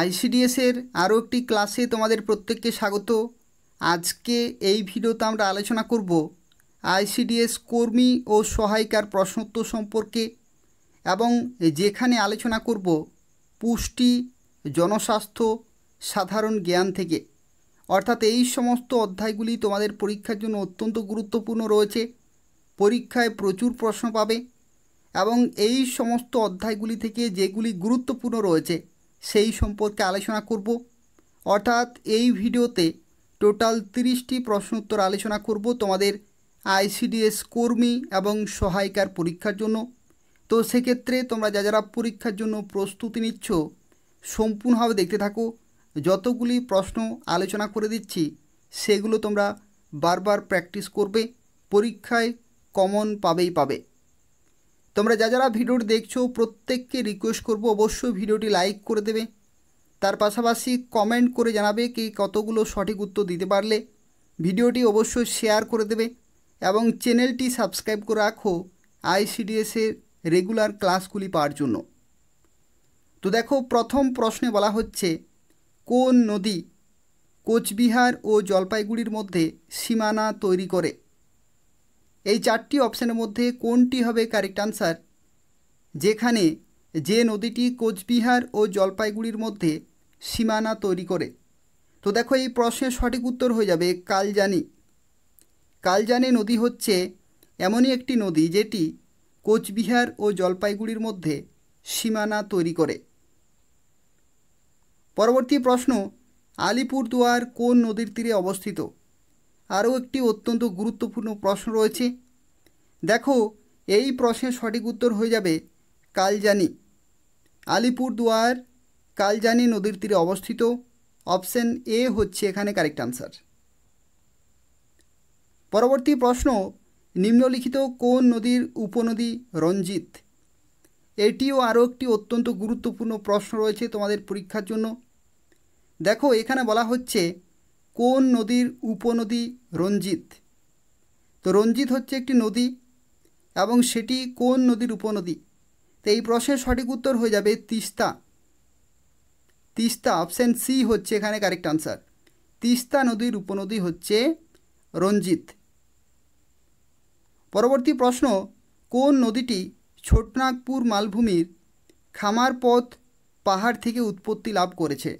আইসিডিএসের আরও একটি ক্লাসে তোমাদের প্রত্যেককে স্বাগত আজকে এই ভিডিওতে আমরা আলোচনা করব আইসিডিএস কর্মী ও সহায়িকার প্রশ্নোত্তর সম্পর্কে এবং যেখানে আলোচনা করব পুষ্টি জনস্বাস্থ্য সাধারণ জ্ঞান থেকে অর্থাৎ এই সমস্ত অধ্যায়গুলি তোমাদের পরীক্ষার জন্য অত্যন্ত গুরুত্বপূর্ণ রয়েছে পরীক্ষায় প্রচুর প্রশ্ন পাবে এবং এই সমস্ত অধ্যায়গুলি থেকে যেগুলি গুরুত্বপূর্ণ রয়েছে সেই সম্পর্কে আলোচনা করব অর্থাৎ এই ভিডিওতে টোটাল তিরিশটি প্রশ্ন উত্তর আলোচনা করব তোমাদের আইসিডিএস কর্মী এবং সহায়িকার পরীক্ষার জন্য তো সেক্ষেত্রে তোমরা যা যারা পরীক্ষার জন্য প্রস্তুতি নিচ্ছ সম্পূর্ণভাবে দেখতে থাকো যতগুলি প্রশ্ন আলোচনা করে দিচ্ছি সেগুলো তোমরা বারবার প্র্যাকটিস করবে পরীক্ষায় কমন পাবেই পাবে তোমরা যা যারা ভিডিওটি দেখছো প্রত্যেককে রিকোয়েস্ট করব অবশ্যই ভিডিওটি লাইক করে দেবে তার পাশাপাশি কমেন্ট করে জানাবে কি কতগুলো সঠিক উত্তর দিতে পারলে ভিডিওটি অবশ্যই শেয়ার করে দেবে এবং চ্যানেলটি সাবস্ক্রাইব করে রাখো আইসিডিএসের রেগুলার ক্লাসগুলি পাওয়ার জন্য তো দেখো প্রথম প্রশ্নে বলা হচ্ছে কোন নদী কোচবিহার ও জলপাইগুড়ির মধ্যে সীমানা তৈরি করে এই চারটি অপশানের মধ্যে কোনটি হবে কারেক্ট আনসার যেখানে যে নদীটি কোচবিহার ও জলপাইগুড়ির মধ্যে সীমানা তৈরি করে তো দেখো এই প্রশ্নের সঠিক উত্তর হয়ে যাবে কালজানি কালজানি নদী হচ্ছে এমনই একটি নদী যেটি কোচবিহার ও জলপাইগুড়ির মধ্যে সীমানা তৈরি করে পরবর্তী প্রশ্ন আলিপুরদুয়ার কোন নদীর তীরে অবস্থিত আরও একটি অত্যন্ত গুরুত্বপূর্ণ প্রশ্ন রয়েছে দেখো এই প্রশ্নের সঠিক উত্তর হয়ে যাবে কালজানি আলিপুরদুয়ার কালজানি নদীর তীরে অবস্থিত অপশন এ হচ্ছে এখানে কারেক্ট আনসার পরবর্তী প্রশ্ন নিম্নলিখিত কোন নদীর উপনদী রঞ্জিত এটিও আরও একটি অত্যন্ত গুরুত্বপূর্ণ প্রশ্ন রয়েছে তোমাদের পরীক্ষার জন্য দেখো এখানে বলা হচ্ছে কোন নদীর উপনদী রঞ্জিত তো রঞ্জিত হচ্ছে একটি নদী এবং সেটি কোন নদীর উপনদী তো এই প্রশ্নের সঠিক উত্তর হয়ে যাবে তিস্তা তিস্তা অপশান সি হচ্ছে এখানে কারেক্ট আনসার তিস্তা নদীর উপনদী হচ্ছে রঞ্জিত পরবর্তী প্রশ্ন কোন নদীটি ছোটনাগপুর মালভূমির খামারপথ পাহাড় থেকে উৎপত্তি লাভ করেছে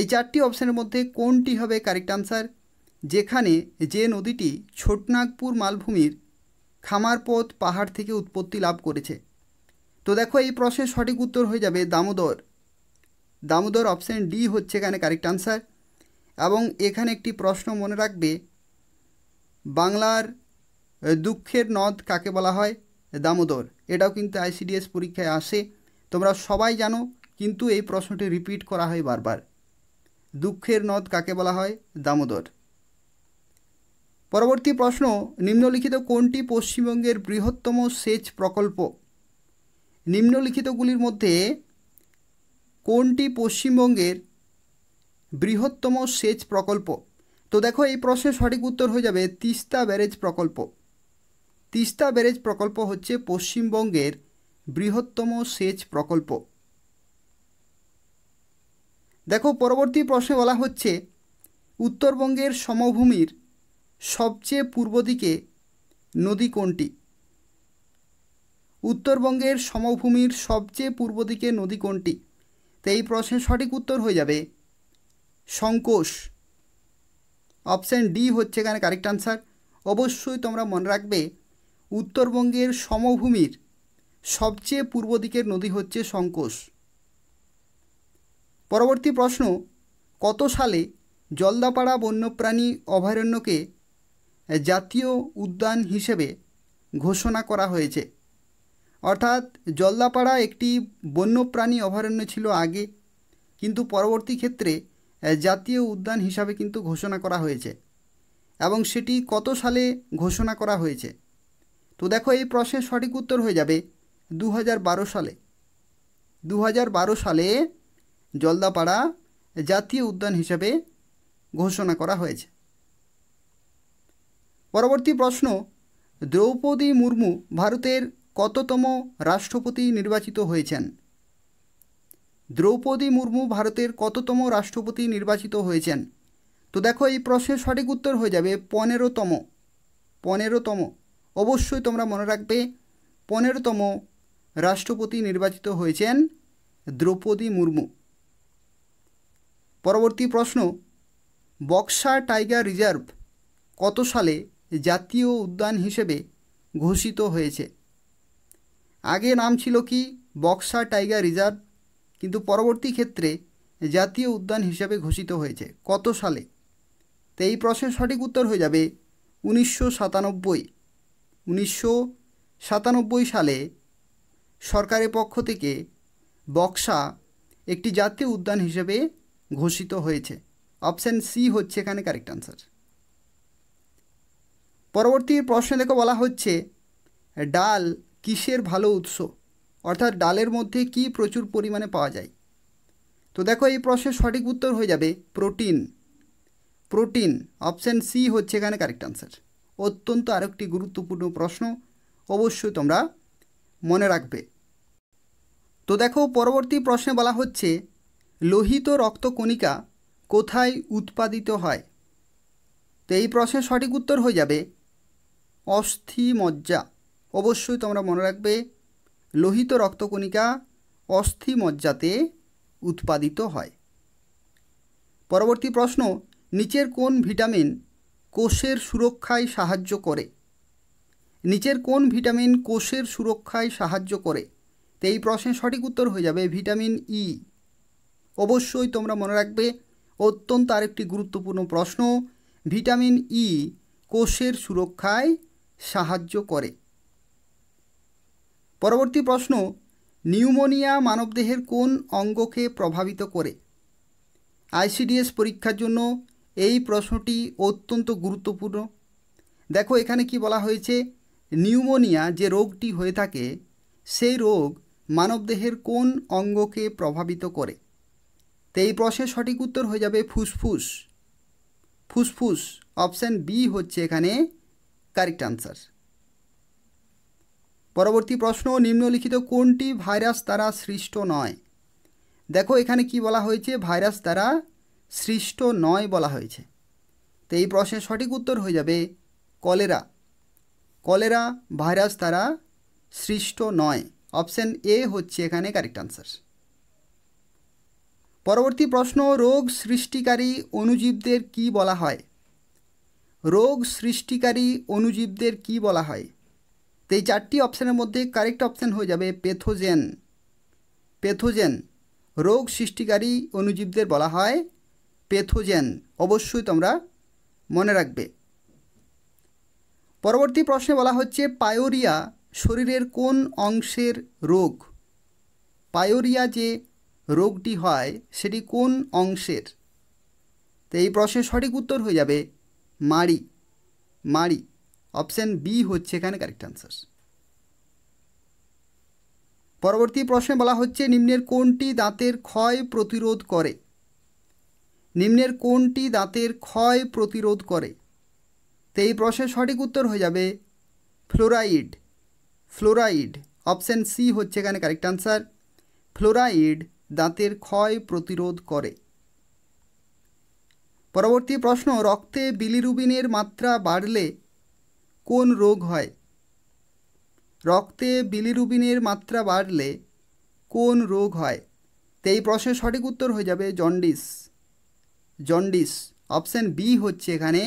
এই চারটি অপশানের মধ্যে কোনটি হবে কারেক্ট আনসার যেখানে যে নদীটি ছোটনাগপুর মালভূমির খামারপথ পাহাড় থেকে উৎপত্তি লাভ করেছে তো দেখো এই প্রশ্নের সঠিক উত্তর হয়ে যাবে দামোদর দামোদর অপশান ডি হচ্ছে এখানে কারেক্ট আনসার এবং এখানে একটি প্রশ্ন মনে রাখবে বাংলার দুঃখের নদ কাকে বলা হয় দামোদর এটাও কিন্তু আইসিডিএস পরীক্ষায় আসে তোমরা সবাই জানো কিন্তু এই প্রশ্নটি রিপিট করা হয় বারবার দুঃখের নদ কাকে বলা হয় দামোদর পরবর্তী প্রশ্ন নিম্নলিখিত কোনটি পশ্চিমবঙ্গের বৃহত্তম সেচ প্রকল্প নিম্নলিখিতগুলির মধ্যে কোনটি পশ্চিমবঙ্গের বৃহত্তম সেচ প্রকল্প তো দেখো এই প্রশ্নের সঠিক উত্তর হয়ে যাবে তিস্তা ব্যারেজ প্রকল্প তিস্তা ব্যারেজ প্রকল্প হচ্ছে পশ্চিমবঙ্গের বৃহত্তম সেচ প্রকল্প দেখো পরবর্তী প্রশ্নে বলা হচ্ছে উত্তরবঙ্গের সমভূমির সবচেয়ে পূর্ব দিকে নদী কোনটি উত্তরবঙ্গের সমভূমির সবচেয়ে পূর্ব দিকে নদী কোনটি তো এই প্রশ্নের সঠিক উত্তর হয়ে যাবে সংকোষ অপশান ডি হচ্ছে এখানে কারেক্ট আনসার অবশ্যই তোমরা মনে রাখবে উত্তরবঙ্গের সমভূমির সবচেয়ে পূর্ব দিকের নদী হচ্ছে সংকোষ পরবর্তী প্রশ্ন কত সালে জলদাপাড়া বন্যপ্রাণী অভয়ারণ্যকে জাতীয় উদ্যান হিসেবে ঘোষণা করা হয়েছে অর্থাৎ জলদাপাড়া একটি বন্যপ্রাণী অভয়ারণ্য ছিল আগে কিন্তু পরবর্তী ক্ষেত্রে জাতীয় উদ্যান হিসাবে কিন্তু ঘোষণা করা হয়েছে এবং সেটি কত সালে ঘোষণা করা হয়েছে তো দেখো এই প্রশ্নের সঠিক উত্তর হয়ে যাবে দু সালে দু সালে জলদাপাড়া জাতীয় উদ্যান হিসাবে ঘোষণা করা হয়েছে পরবর্তী প্রশ্ন দ্রৌপদী মুর্মু ভারতের কততম রাষ্ট্রপতি নির্বাচিত হয়েছেন দ্রৌপদী মুর্মু ভারতের কততম রাষ্ট্রপতি নির্বাচিত হয়েছেন তো দেখো এই প্রশ্নের সঠিক উত্তর হয়ে যাবে পনেরোতম পনেরোতম অবশ্যই তোমরা মনে রাখবে পনেরোতম রাষ্ট্রপতি নির্বাচিত হয়েছেন দ্রৌপদী মুর্মু পরবর্তী প্রশ্ন বক্সা টাইগার রিজার্ভ কত সালে জাতীয় উদ্যান হিসেবে ঘোষিত হয়েছে আগে নাম ছিল কি বক্সা টাইগার রিজার্ভ কিন্তু পরবর্তী ক্ষেত্রে জাতীয় উদ্যান হিসেবে ঘোষিত হয়েছে কত সালে তো এই প্রশ্নের সঠিক উত্তর হয়ে যাবে উনিশশো সাতানব্বই উনিশশো সাতানব্বই সালে সরকারের পক্ষ থেকে বক্সা একটি জাতীয় উদ্যান হিসেবে ঘোষিত হয়েছে অপশান সি হচ্ছে এখানে কারেক্ট আনসার পরবর্তী প্রশ্ন দেখো বলা হচ্ছে ডাল কিসের ভালো উৎস অর্থাৎ ডালের মধ্যে কি প্রচুর পরিমাণে পাওয়া যায় তো দেখো এই প্রশ্নের সঠিক উত্তর হয়ে যাবে প্রোটিন প্রোটিন অপশান সি হচ্ছে এখানে কারেক্ট আনসার অত্যন্ত আরেকটি গুরুত্বপূর্ণ প্রশ্ন অবশ্যই তোমরা মনে রাখবে তো দেখো পরবর্তী প্রশ্নে বলা হচ্ছে লোহিত রক্তকণিকা কোথায় উৎপাদিত হয় তো এই প্রশ্নের সঠিক উত্তর হয়ে যাবে অস্থি মজ্জা অবশ্যই তোমরা মনে রাখবে লোহিত রক্তকণিকা অস্থি মজ্জাতে উৎপাদিত হয় পরবর্তী প্রশ্ন নিচের কোন ভিটামিন কোষের সুরক্ষায় সাহায্য করে নিচের কোন ভিটামিন কোষের সুরক্ষায় সাহায্য করে তো এই প্রশ্নের সঠিক উত্তর হয়ে যাবে ভিটামিন ই e। অবশ্যই তোমরা মনে রাখবে অত্যন্ত আরেকটি গুরুত্বপূর্ণ প্রশ্ন ভিটামিন ই e কোষের সুরক্ষায় সাহায্য করে পরবর্তী প্রশ্ন নিউমোনিয়া মানবদেহের কোন অঙ্গকে প্রভাবিত করে আইসিডিএস পরীক্ষার জন্য এই প্রশ্নটি অত্যন্ত গুরুত্বপূর্ণ দেখো এখানে কি বলা হয়েছে নিউমোনিয়া যে রোগটি হয়ে থাকে সেই রোগ মানবদেহের কোন অঙ্গকে প্রভাবিত করে তো এই প্রশ্নের সঠিক উত্তর হয়ে যাবে ফুসফুস ফুসফুস অপশান বি হচ্ছে এখানে কারেক্ট আনসার পরবর্তী প্রশ্ন নিম্নলিখিত কোনটি ভাইরাস দ্বারা সৃষ্ট নয় দেখো এখানে কি বলা হয়েছে ভাইরাস দ্বারা সৃষ্ট নয় বলা হয়েছে তো এই প্রশ্নের সঠিক উত্তর হয়ে যাবে কলেরা কলেরা ভাইরাস দ্বারা সৃষ্ট নয় অপশান এ হচ্ছে এখানে কারেক্ট আনসার পরবর্তী প্রশ্ন রোগ সৃষ্টিকারী অনুজীবদের কি বলা হয় রোগ সৃষ্টিকারী অনুজীবদের কি বলা হয় তো এই চারটি অপশানের মধ্যে কারেক্ট অপশান হয়ে যাবে পেথোজেন পেথোজেন রোগ সৃষ্টিকারী অনুজীবদের বলা হয় পেথোজেন অবশ্যই তোমরা মনে রাখবে পরবর্তী প্রশ্নে বলা হচ্ছে পায়োরিয়া শরীরের কোন অংশের রোগ পায়োরিয়া যে রোগটি হয় সেটি কোন অংশের তো এই প্রশ্নের সঠিক উত্তর হয়ে যাবে মাড়ি মাড়ি অপশান বি হচ্ছে এখানে কারেক্ট অ্যান্সার পরবর্তী প্রশ্নে বলা হচ্ছে নিম্নের কোনটি দাঁতের ক্ষয় প্রতিরোধ করে নিম্নের কোনটি দাঁতের ক্ষয় প্রতিরোধ করে তো এই প্রশ্নের সঠিক উত্তর হয়ে যাবে ফ্লোরাইড ফ্লোরাইড অপশান সি হচ্ছে এখানে কারেক্ট অ্যান্সার ফ্লোরাইড দাঁতের ক্ষয় প্রতিরোধ করে পরবর্তী প্রশ্ন রক্তে বিলিরুবিনের মাত্রা বাড়লে কোন রোগ হয় রক্তে বিলিরুবিনের মাত্রা বাড়লে কোন রোগ হয় তো এই প্রশ্নের সঠিক উত্তর হয়ে যাবে জন্ডিস জন্ডিস অপশান বি হচ্ছে এখানে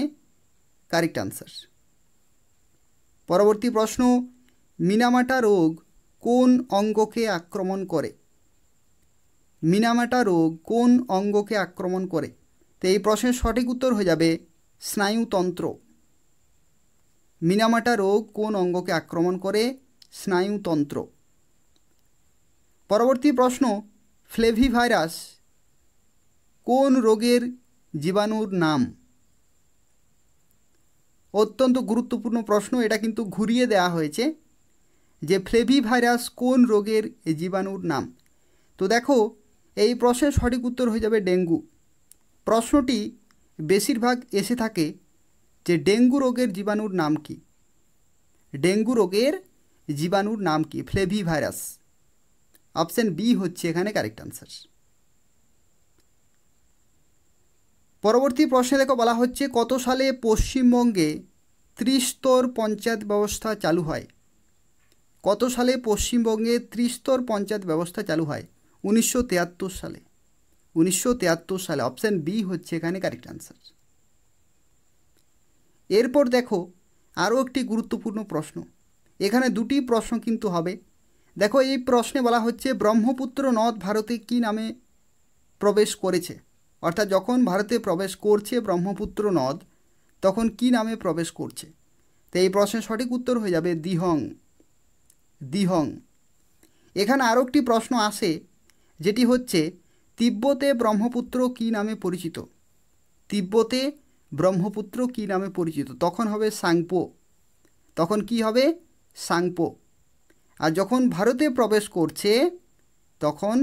কারেক্ট আনসার পরবর্তী প্রশ্ন মিনামাটা রোগ কোন অঙ্গকে আক্রমণ করে মিনামাটা রোগ কোন অঙ্গকে আক্রমণ করে তো এই প্রশ্নের সঠিক উত্তর হয়ে যাবে স্নায়ুতন্ত্র মিনামাটা রোগ কোন অঙ্গকে আক্রমণ করে স্নায়ুতন্ত্র পরবর্তী প্রশ্ন ফ্লেভি ভাইরাস কোন রোগের জীবাণুর নাম অত্যন্ত গুরুত্বপূর্ণ প্রশ্ন এটা কিন্তু ঘুরিয়ে দেয়া হয়েছে যে ফ্লেভি ভাইরাস কোন রোগের জীবাণুর নাম তো দেখো এই প্রশ্নের সঠিক উত্তর হয়ে যাবে ডেঙ্গু প্রশ্নটি বেশিরভাগ এসে থাকে যে ডেঙ্গু রোগের জীবাণুর নাম কি ডেঙ্গু রোগের জীবাণুর নাম কি ফ্লেভি ভাইরাস অপশান বি হচ্ছে এখানে কারেক্ট অ্যান্সার পরবর্তী প্রশ্নে দেখো বলা হচ্ছে কত সালে পশ্চিমবঙ্গে ত্রিস্তর পঞ্চায়েত ব্যবস্থা চালু হয় কত সালে পশ্চিমবঙ্গে ত্রিস্তর পঞ্চায়েত ব্যবস্থা চালু হয় উনিশশো সালে উনিশশো সালে অপশান বি হচ্ছে এখানে কারেক্ট আনসার এরপর দেখো আরও একটি গুরুত্বপূর্ণ প্রশ্ন এখানে দুটি প্রশ্ন কিন্তু হবে দেখো এই প্রশ্নে বলা হচ্ছে ব্রহ্মপুত্র নদ ভারতে কি নামে প্রবেশ করেছে অর্থাৎ যখন ভারতে প্রবেশ করছে ব্রহ্মপুত্র নদ তখন কি নামে প্রবেশ করছে তো এই প্রশ্নের সঠিক উত্তর হয়ে যাবে দিহং দিহং এখানে আরও একটি প্রশ্ন আসে যেটি হচ্ছে তিব্বতে ব্রহ্মপুত্র কি নামে পরিচিত তিব্বতে ব্রহ্মপুত্র কি নামে পরিচিত তখন হবে সাংপো তখন কি হবে সাংপো আর যখন ভারতে প্রবেশ করছে তখন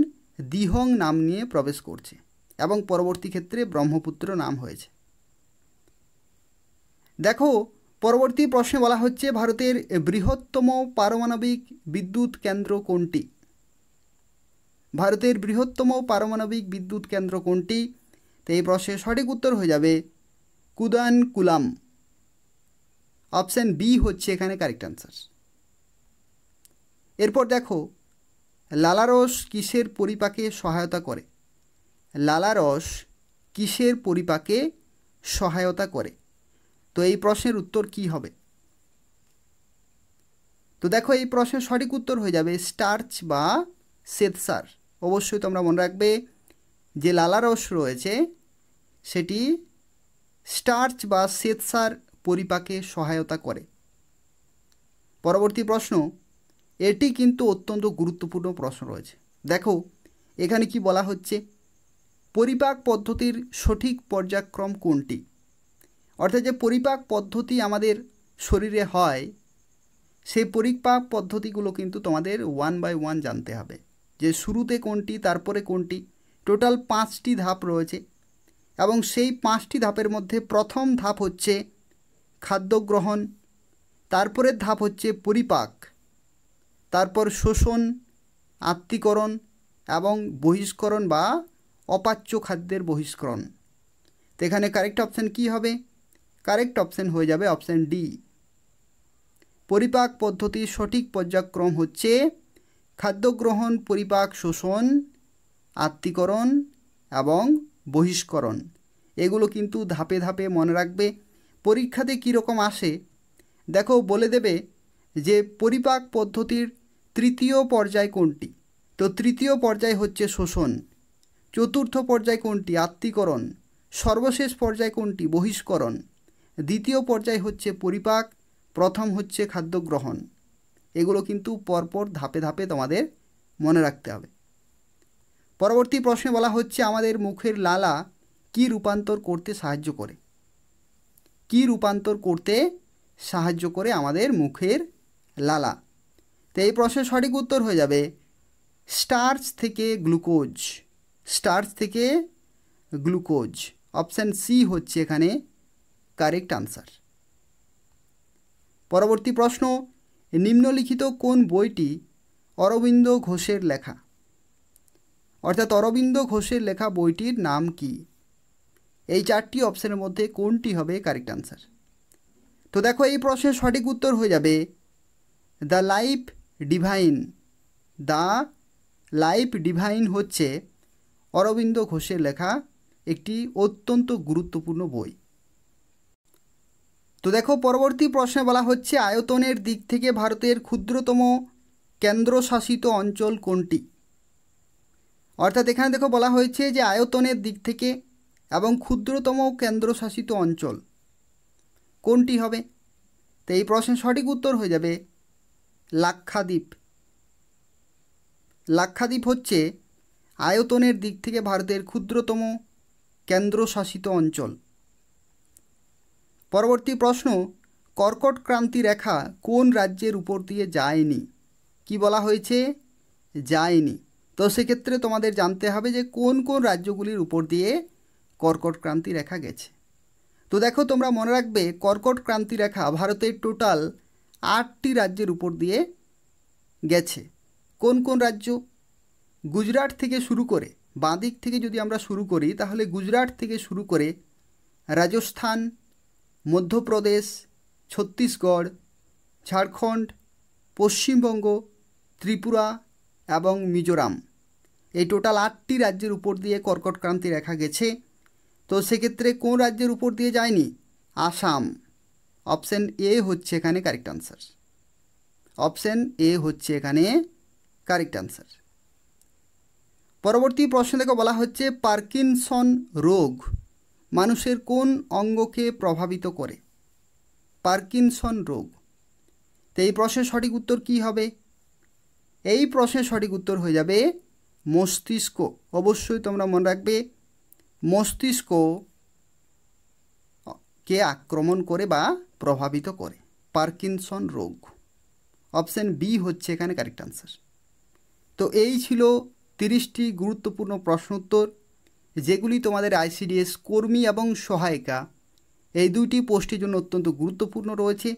দিহং নাম নিয়ে প্রবেশ করছে এবং পরবর্তী ক্ষেত্রে ব্রহ্মপুত্র নাম হয়েছে দেখো পরবর্তী প্রশ্নে বলা হচ্ছে ভারতের বৃহত্তম পারমাণবিক বিদ্যুৎ কেন্দ্র কোনটি ভারতের বৃহত্তম পারমাণবিক বিদ্যুৎ কেন্দ্র কোনটি তো এই প্রশ্নের সঠিক উত্তর হয়ে যাবে কুদান কুলাম অপশান বি হচ্ছে এখানে কারেক্ট আনসার এরপর দেখো লালারস কিসের পরিপাকে সহায়তা করে লালারস কিসের পরিপাকে সহায়তা করে তো এই প্রশ্নের উত্তর কি হবে তো দেখো এই প্রশ্নের সঠিক উত্তর হয়ে যাবে স্টার্চ বা সেতসার অবশ্যই তোমরা মনে রাখবে যে লালারস রয়েছে সেটি স্টার্চ বা শ্বেতসার পরিপাকে সহায়তা করে পরবর্তী প্রশ্ন এটি কিন্তু অত্যন্ত গুরুত্বপূর্ণ প্রশ্ন রয়েছে দেখো এখানে কি বলা হচ্ছে পরিপাক পদ্ধতির সঠিক পর্যায়ক্রম কোনটি অর্থাৎ যে পরিপাক পদ্ধতি আমাদের শরীরে হয় সেই পরিপাক পদ্ধতিগুলো কিন্তু তোমাদের ওয়ান বাই ওয়ান জানতে হবে যে শুরুতে কোনটি তারপরে কোনটি টোটাল পাঁচটি ধাপ রয়েছে এবং সেই পাঁচটি ধাপের মধ্যে প্রথম ধাপ হচ্ছে খাদ্য গ্রহণ তারপরের ধাপ হচ্ছে পরিপাক তারপর শোষণ আত্মীকরণ এবং বহিষ্করণ বা অপাচ্য খাদ্যের বহিষ্করণ তো এখানে কারেক্ট অপশান কি হবে কারেক্ট অপশান হয়ে যাবে অপশান ডি পরিপাক পদ্ধতির সঠিক পর্যায়ক্রম হচ্ছে খাদ্য গ্রহণ পরিপাক শোষণ আত্মীকরণ এবং বহিষ্করণ এগুলো কিন্তু ধাপে ধাপে মনে রাখবে পরীক্ষাতে কীরকম আসে দেখো বলে দেবে যে পরিপাক পদ্ধতির তৃতীয় পর্যায় কোনটি তো তৃতীয় পর্যায় হচ্ছে শোষণ চতুর্থ পর্যায় কোনটি আত্মীকরণ সর্বশেষ পর্যায় কোনটি বহিষ্করণ দ্বিতীয় পর্যায় হচ্ছে পরিপাক প্রথম হচ্ছে খাদ্য গ্রহণ এগুলো কিন্তু পরপর ধাপে ধাপে তোমাদের মনে রাখতে হবে পরবর্তী প্রশ্নে বলা হচ্ছে আমাদের মুখের লালা কি রূপান্তর করতে সাহায্য করে কি রূপান্তর করতে সাহায্য করে আমাদের মুখের লালা তো এই প্রশ্নের সঠিক উত্তর হয়ে যাবে স্টার্চ থেকে গ্লুকোজ স্টার্চ থেকে গ্লুকোজ অপশান সি হচ্ছে এখানে কারেক্ট আনসার পরবর্তী প্রশ্ন নিম্নলিখিত কোন বইটি অরবিন্দ ঘোষের লেখা অর্থাৎ অরবিন্দ ঘোষের লেখা বইটির নাম কি এই চারটি অপশানের মধ্যে কোনটি হবে কারেক্ট আনসার তো দেখো এই প্রশ্নের সঠিক উত্তর হয়ে যাবে the life divine the life divine হচ্ছে অরবিন্দ ঘোষের লেখা একটি অত্যন্ত গুরুত্বপূর্ণ বই তো দেখো পরবর্তী প্রশ্নে বলা হচ্ছে আয়তনের দিক থেকে ভারতের ক্ষুদ্রতম কেন্দ্রশাসিত অঞ্চল কোনটি অর্থাৎ এখানে দেখো বলা হয়েছে যে আয়তনের দিক থেকে এবং ক্ষুদ্রতম কেন্দ্রশাসিত অঞ্চল কোনটি হবে তো এই প্রশ্নের সঠিক উত্তর হয়ে যাবে লাক্ষাদ্বীপ লাক্ষাদ্বীপ হচ্ছে আয়তনের দিক থেকে ভারতের ক্ষুদ্রতম কেন্দ্রশাসিত অঞ্চল পরবর্তী প্রশ্ন কর্কট ক্রান্তি রেখা কোন রাজ্যের উপর দিয়ে যায়নি কি বলা হয়েছে যায়নি তো সেক্ষেত্রে তোমাদের জানতে হবে যে কোন কোন রাজ্যগুলির উপর দিয়ে কর্কট ক্রান্তি রেখা গেছে তো দেখো তোমরা মনে রাখবে কর্কট ক্রান্তি রেখা ভারতের টোটাল আটটি রাজ্যের উপর দিয়ে গেছে কোন কোন রাজ্য গুজরাট থেকে শুরু করে বাঁদিক থেকে যদি আমরা শুরু করি তাহলে গুজরাট থেকে শুরু করে রাজস্থান মধ্যপ্রদেশ ছত্তিশগড় ঝাড়খণ্ড পশ্চিমবঙ্গ ত্রিপুরা এবং মিজোরাম এই টোটাল আটটি রাজ্যের উপর দিয়ে কর্কট ক্রান্তি রেখা গেছে তো সেক্ষেত্রে কোন রাজ্যের উপর দিয়ে যায়নি আসাম অপশান এ হচ্ছে এখানে কারেক্ট আনসার অপশান এ হচ্ছে এখানে কারেক্ট আনসার পরবর্তী প্রশ্ন থেকে বলা হচ্ছে পার্কিনসন রোগ মানুষের কোন অঙ্গকে প্রভাবিত করে পার্কিনসন রোগ তো এই প্রশ্নের সঠিক উত্তর কি হবে এই প্রশ্নের সঠিক উত্তর হয়ে যাবে মস্তিষ্ক অবশ্যই তোমরা মনে রাখবে মস্তিষ্ক কে আক্রমণ করে বা প্রভাবিত করে পার্কিনসন রোগ অপশান বি হচ্ছে এখানে কারেক্ট আনসার তো এই ছিল তিরিশটি গুরুত্বপূর্ণ প্রশ্নোত্তর যেগুলি তোমাদের আইসিডিএস কর্মী এবং সহায়িকা এই দুইটি পোস্টের জন্য অত্যন্ত গুরুত্বপূর্ণ রয়েছে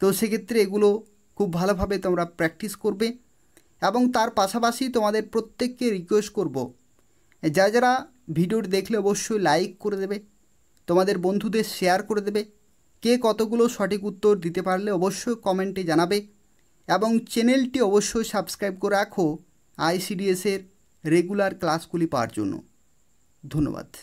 তো সেক্ষেত্রে এগুলো খুব ভালোভাবে তোমরা প্র্যাকটিস করবে এবং তার পাশাপাশি তোমাদের প্রত্যেককে রিকোয়েস্ট করব। যা যারা ভিডিওটি দেখলে অবশ্যই লাইক করে দেবে তোমাদের বন্ধুদের শেয়ার করে দেবে কে কতগুলো সঠিক উত্তর দিতে পারলে অবশ্যই কমেন্টে জানাবে এবং চ্যানেলটি অবশ্যই সাবস্ক্রাইব করে রাখো আইসিডিএসের রেগুলার ক্লাসগুলি পাওয়ার জন্য ধন্যবাদ